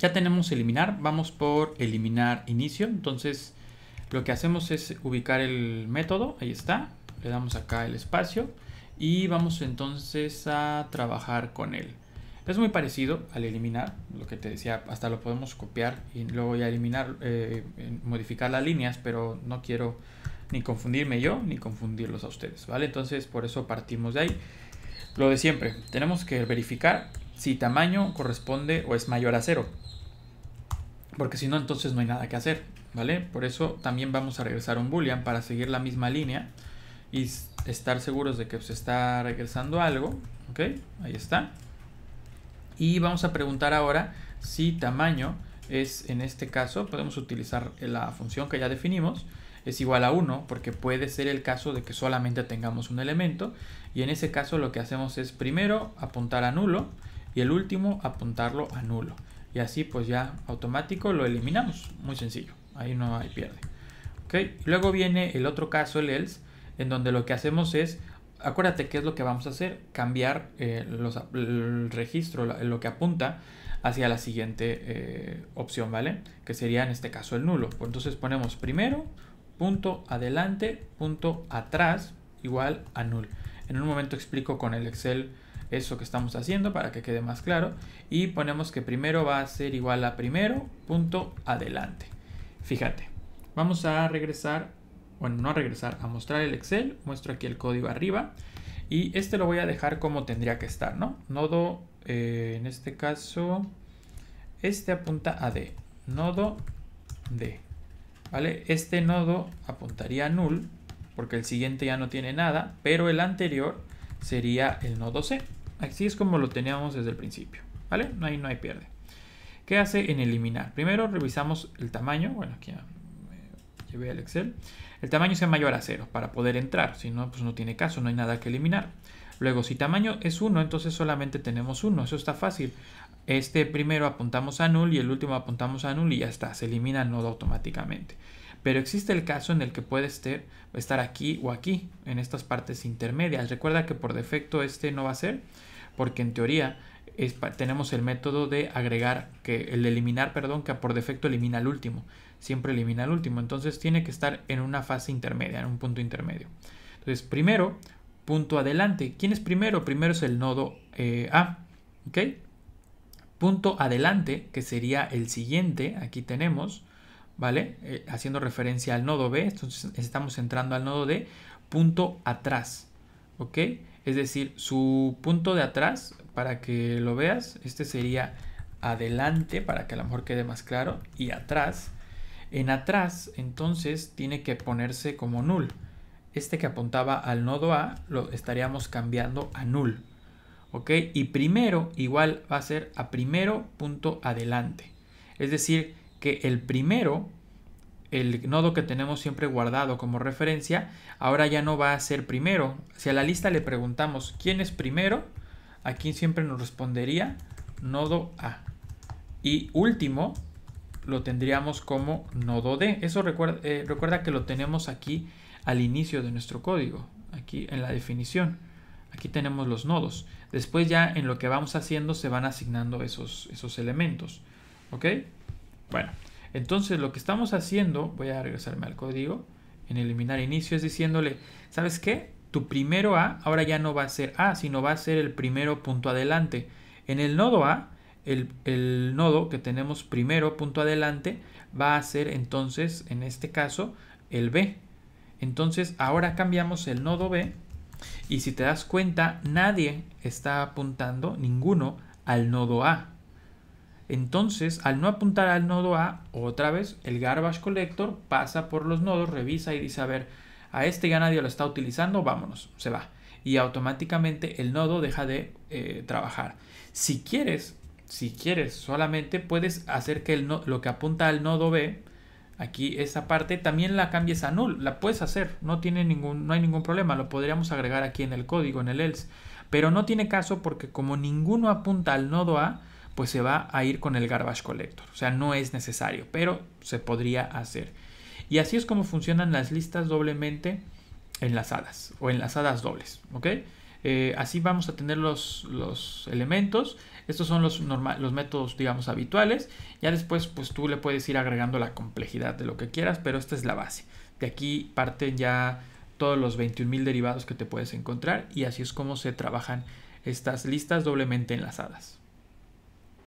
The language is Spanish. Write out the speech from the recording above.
Ya tenemos eliminar, vamos por eliminar inicio. Entonces lo que hacemos es ubicar el método, ahí está. Le damos acá el espacio y vamos entonces a trabajar con él. Es muy parecido al eliminar, lo que te decía, hasta lo podemos copiar y luego ya eliminar, eh, modificar las líneas, pero no quiero ni confundirme yo ni confundirlos a ustedes, ¿vale? Entonces por eso partimos de ahí. Lo de siempre, tenemos que verificar si tamaño corresponde o es mayor a cero porque si no entonces no hay nada que hacer, ¿vale? Por eso también vamos a regresar un boolean para seguir la misma línea y estar seguros de que se está regresando algo, ¿ok? Ahí está. Y vamos a preguntar ahora si tamaño es, en este caso, podemos utilizar la función que ya definimos, es igual a 1 porque puede ser el caso de que solamente tengamos un elemento y en ese caso lo que hacemos es primero apuntar a nulo y el último apuntarlo a nulo y así pues ya automático lo eliminamos. Muy sencillo, ahí no hay pierde. ¿Okay? Luego viene el otro caso, el else, en donde lo que hacemos es, acuérdate qué es lo que vamos a hacer, cambiar eh, el registro, lo que apunta hacia la siguiente eh, opción, ¿vale? Que sería en este caso el nulo. Pues, entonces ponemos primero, punto adelante, punto atrás, igual a null. En un momento explico con el Excel eso que estamos haciendo para que quede más claro y ponemos que primero va a ser igual a primero punto adelante fíjate vamos a regresar bueno no a regresar a mostrar el excel muestro aquí el código arriba y este lo voy a dejar como tendría que estar no nodo eh, en este caso este apunta a d nodo d vale este nodo apuntaría a null porque el siguiente ya no tiene nada pero el anterior sería el nodo c Así es como lo teníamos desde el principio, ¿vale? hay, no hay pierde. ¿Qué hace en eliminar? Primero revisamos el tamaño, bueno, aquí llevé Excel. El tamaño sea mayor a 0 para poder entrar, si no, pues no tiene caso, no hay nada que eliminar. Luego, si tamaño es 1, entonces solamente tenemos 1, eso está fácil. Este primero apuntamos a null y el último apuntamos a null y ya está, se elimina el nodo automáticamente pero existe el caso en el que puede estar, aquí o aquí, en estas partes intermedias. Recuerda que por defecto este no va a ser, porque en teoría tenemos el método de agregar, que el de eliminar, perdón, que por defecto elimina el último, siempre elimina el último, entonces tiene que estar en una fase intermedia, en un punto intermedio. Entonces, primero, punto adelante. ¿Quién es primero? Primero es el nodo eh, A, Punto adelante, que sería el siguiente, aquí tenemos, ¿vale? Eh, haciendo referencia al nodo B, entonces estamos entrando al nodo D, punto atrás, ¿ok? Es decir, su punto de atrás, para que lo veas, este sería adelante, para que a lo mejor quede más claro, y atrás. En atrás, entonces, tiene que ponerse como null. Este que apuntaba al nodo A, lo estaríamos cambiando a null. ¿Ok? Y primero, igual va a ser a primero punto adelante. Es decir, que el primero, el nodo que tenemos siempre guardado como referencia, ahora ya no va a ser primero. Si a la lista le preguntamos quién es primero, aquí siempre nos respondería nodo A. Y último, lo tendríamos como nodo D. Eso recuerda, eh, que lo tenemos aquí al inicio de nuestro código, aquí en la definición. Aquí tenemos los nodos. Después ya en lo que vamos haciendo se van asignando esos, esos elementos. ¿Ok? Bueno, entonces lo que estamos haciendo, voy a regresarme al código, en eliminar inicio es diciéndole, ¿sabes qué? Tu primero A ahora ya no va a ser A, sino va a ser el primero punto adelante. En el nodo A, el, el nodo que tenemos primero punto adelante va a ser entonces, en este caso, el B. Entonces ahora cambiamos el nodo B y si te das cuenta, nadie está apuntando, ninguno, al nodo A. Entonces, al no apuntar al nodo A, otra vez, el garbage collector pasa por los nodos, revisa y dice, a ver, a este ya nadie lo está utilizando, vámonos, se va. Y automáticamente el nodo deja de eh, trabajar. Si quieres, si quieres solamente, puedes hacer que lo que apunta al nodo B, aquí esa parte, también la cambies a null. La puedes hacer, no, tiene ningún, no hay ningún problema, lo podríamos agregar aquí en el código, en el else. Pero no tiene caso porque como ninguno apunta al nodo A, pues se va a ir con el garbage collector. O sea, no es necesario, pero se podría hacer. Y así es como funcionan las listas doblemente enlazadas o enlazadas dobles. Eh, así vamos a tener los, los elementos. Estos son los, los métodos, digamos, habituales. Ya después, pues tú le puedes ir agregando la complejidad de lo que quieras, pero esta es la base. De aquí parten ya todos los 21.000 derivados que te puedes encontrar y así es como se trabajan estas listas doblemente enlazadas.